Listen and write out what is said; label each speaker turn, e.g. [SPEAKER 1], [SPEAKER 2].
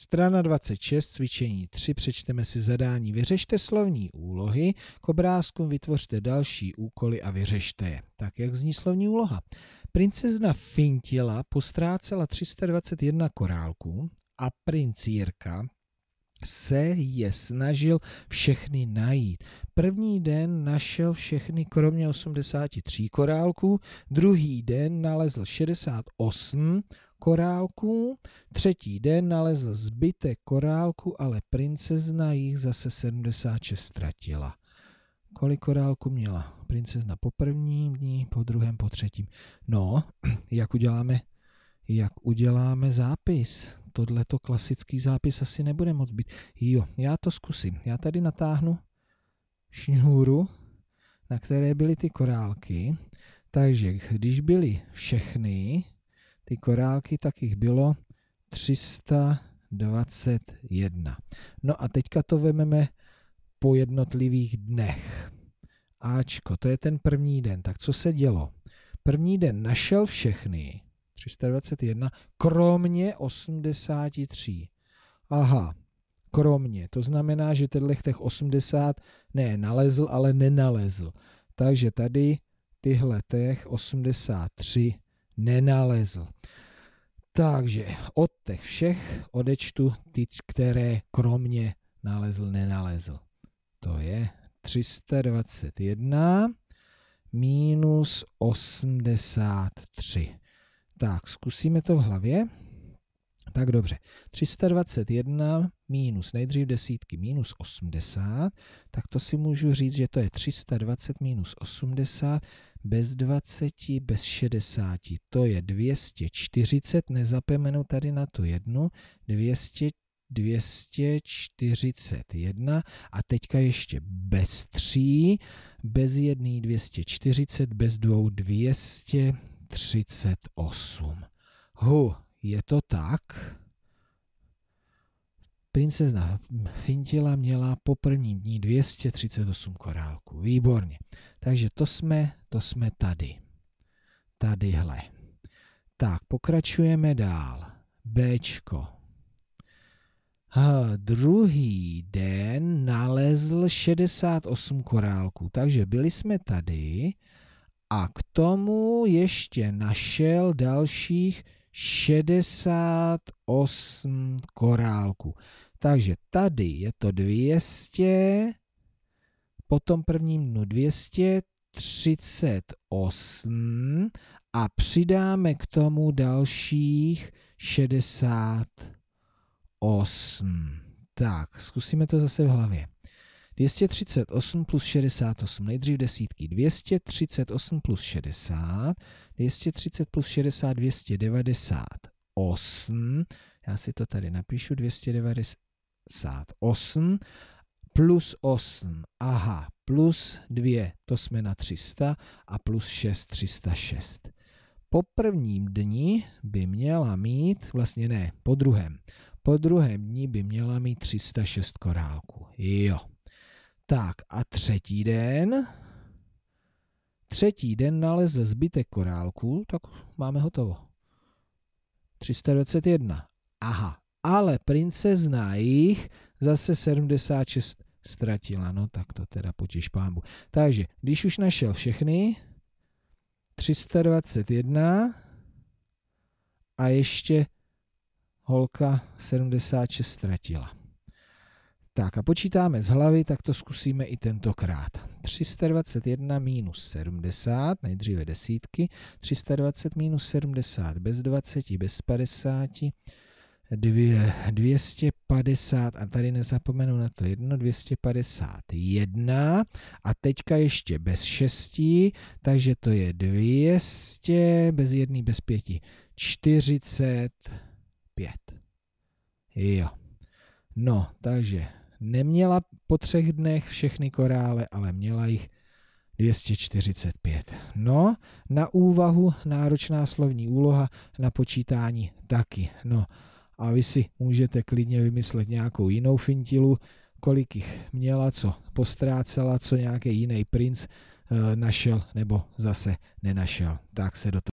[SPEAKER 1] Strana 26, cvičení 3, přečteme si zadání. Vyřešte slovní úlohy, k obrázkům vytvořte další úkoly a vyřešte je. Tak jak zní slovní úloha? Princezna Fintila postrácela 321 korálků a princ Jirka se je snažil všechny najít. První den našel všechny kromě 83 korálků, druhý den nalezl 68 korálků. Třetí den nalezl zbytek korálku, ale princezna jich zase 76 ztratila. Kolik korálku měla princezna po prvním dní, po druhém, po třetím? No, jak uděláme, jak uděláme zápis? Tohle to klasický zápis asi nebude moc být. Jo, já to zkusím. Já tady natáhnu šňůru, na které byly ty korálky. Takže když byly všechny, ty korálky, tak jich bylo 321. No a teďka to vememe po jednotlivých dnech. Ačko, to je ten první den. Tak co se dělo? První den našel všechny, 321, kromě 83. Aha, kromě. To znamená, že tenhle těch 80 ne nalezl, ale nenalezl. Takže tady tyhle těch 83 nenalezl. Takže od těch všech odečtu ty, které kromě nalezl, nenalezl. To je 321 minus 83. Tak, zkusíme to v hlavě. Tak dobře, 321 minus nejdřív desítky minus 80, tak to si můžu říct, že to je 320 minus 80 bez 20, bez 60, to je 240, nezapomenu tady na tu jednu, 200, 241 a teďka ještě bez 3, bez 1 240, bez 2 238. Huh. Je to tak? Princezna Fintila měla po prvním dní 238 korálků. Výborně. Takže to jsme, to jsme tady. Tadyhle. Tak, pokračujeme dál. Bčko. H, druhý den nalezl 68 korálků, takže byli jsme tady a k tomu ještě našel dalších 68 korálků. Takže tady je to 200, po tom prvním dnu 238 a přidáme k tomu dalších 68. Tak, zkusíme to zase v hlavě. 238 plus 68, nejdřív desítky. 238 plus 60, 230 plus 60, 298. Já si to tady napíšu, 298 plus 8, aha, plus 2, to jsme na 300 a plus 6, 306. Po prvním dni by měla mít, vlastně ne, po druhém, po druhém dní by měla mít 306 korálků. Jo. Tak a třetí den, třetí den nalezl zbytek korálku, tak máme hotovo. 321. Aha, ale princezna jich zase 76 ztratila. No tak to teda potěž pámbu. Takže, když už našel všechny, 321 a ještě holka 76 ztratila. Tak a počítáme z hlavy, tak to zkusíme i tentokrát. 321 minus 70, nejdříve desítky, 320 minus 70 bez 20, bez 50, dvě, 250 a tady nezapomenu na to jedno, 251 a teďka ještě bez 6, takže to je 200 bez 1, bez 5, 45. Jo. No, takže neměla po třech dnech všechny korále, ale měla jich 245. No, na úvahu náročná slovní úloha, na počítání taky. No, a vy si můžete klidně vymyslet nějakou jinou fintilu, kolik jich měla, co postrácela, co nějaký jiný princ e, našel nebo zase nenašel. Tak se do toho